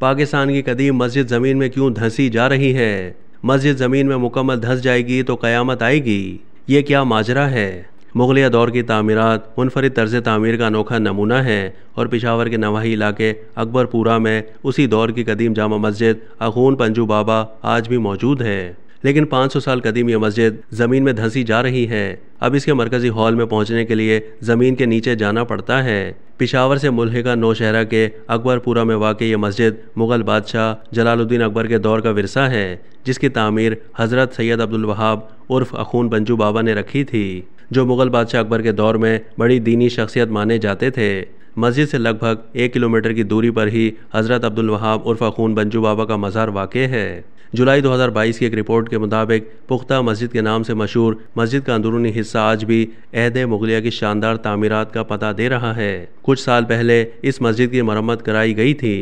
पाकिस्तान की कदीम मस्जिद ज़मीन में क्यों धंसी जा रही है मस्जिद ज़मीन में मुकम्मल धंस जाएगी तो क़यामत आएगी ये क्या माजरा है मुगलिया दौर की तमीरत मुनफरद तर्ज तमीर का अनोखा नमूना है और पिशावर के नवाही इलाके अकबरपुरा में उसी दौर की कदीम जामा मस्जिद अखून पंजू बाबा आज भी मौजूद है लेकिन 500 साल कदीम यह मस्जिद ज़मीन में धंसी जा रही है अब इसके मरकज़ी हॉल में पहुंचने के लिए ज़मीन के नीचे जाना पड़ता है पिशावर से मुलहिका नौशहरा के अकबरपुरा में वाक़ ये मस्जिद मुग़ल बादशाह जलालुद्दीन अकबर के दौर का विरसा है जिसकी तामीर हज़रत सैयद अब्दुल वहाब उर्फ अखून बंजू बाबा ने रखी थी जो मुग़ल बादशाह अकबर के दौर में बड़ी दीनी शख्सियत माने जाते थे मस्जिद से लगभग एक किलोमीटर की दूरी पर ही हज़रत अब्दुल वहाब उर्फ़ा खून बंजू बाबा का मज़ार वाक़ है जुलाई 2022 की एक रिपोर्ट के मुताबिक पुख्ता मस्जिद के नाम से मशहूर मस्जिद का अंदरूनी हिस्सा आज भी अहद मुगलिया की शानदार तमीरत का पता दे रहा है कुछ साल पहले इस मस्जिद की मरम्मत कराई गई थी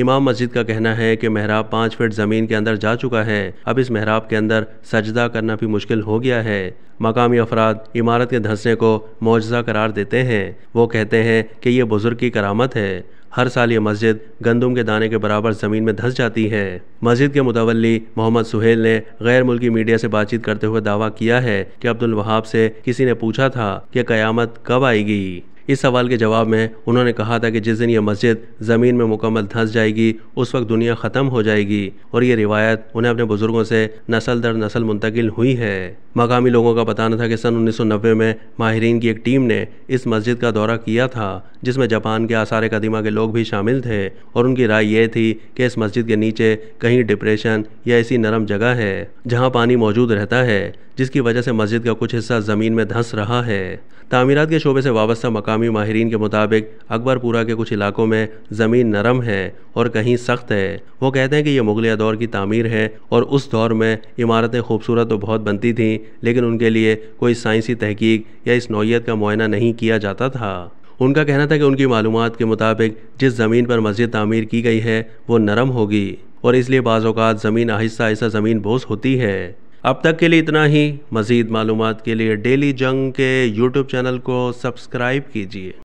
इमाम मस्जिद का कहना है कि महराब पाँच फीट ज़मीन के अंदर जा चुका है अब इस महराब के अंदर सजदा करना भी मुश्किल हो गया है मकामी अफराद इमारत के धंसने को मुआजा करार देते हैं वो कहते हैं कि यह बुज़ुर्ग की करामत है हर साल ये मस्जिद गंदम के दाने के बराबर ज़मीन में धंस जाती है मस्जिद के मुतवली मोहम्मद सुहेल ने गैर मुल्की मीडिया से बातचीत करते हुए दावा किया है कि अब्दुल वहाब से किसी ने पूछा था कि क़यामत कब आएगी इस सवाल के जवाब में उन्होंने कहा था कि जिस दिन यह मस्जिद ज़मीन में मुकम्मल धंस जाएगी उस वक्त दुनिया ख़त्म हो जाएगी और ये रिवायत उन्हें अपने बुज़ुर्गों से नस्ल दर नस्ल मुंतकिल हुई है मकामी लोगों का बताना था कि सन 1990 में माहरीन की एक टीम ने इस मस्जिद का दौरा किया था जिसमें जापान के आसार कदीमा के लोग भी शामिल थे और उनकी राय यह थी कि इस मस्जिद के नीचे कहीं डिप्रेशन या ऐसी नरम जगह है जहाँ पानी मौजूद रहता है जिसकी वजह से मस्जिद का कुछ हिस्सा ज़मीन में धंस रहा है तामीरत के शोबे से वाबस्ता मकामी माहरीन के मुताबिक अकबरपुरा के कुछ इलाकों में ज़मीन नरम है और कहीं सख्त है वो कहते हैं कि ये मुगलिया दौर की तमीर है और उस दौर में इमारतें खूबसूरत तो बहुत बनती थीं लेकिन उनके लिए कोई साइंसी तहकीक या इस नौीयत का मुआयना नहीं किया जाता था उनका कहना था कि उनकी मालूम के मुताबिक जिस ज़मीन पर मस्जिद तमीर की गई है वो नरम होगी और इसलिए बाज़ात ज़मीन आहिस्ता आहिस्ता ज़मीन बोस होती है अब तक के लिए इतना ही मज़ीद मालूम के लिए डेली जंग के यूट्यूब चैनल को सब्सक्राइब कीजिए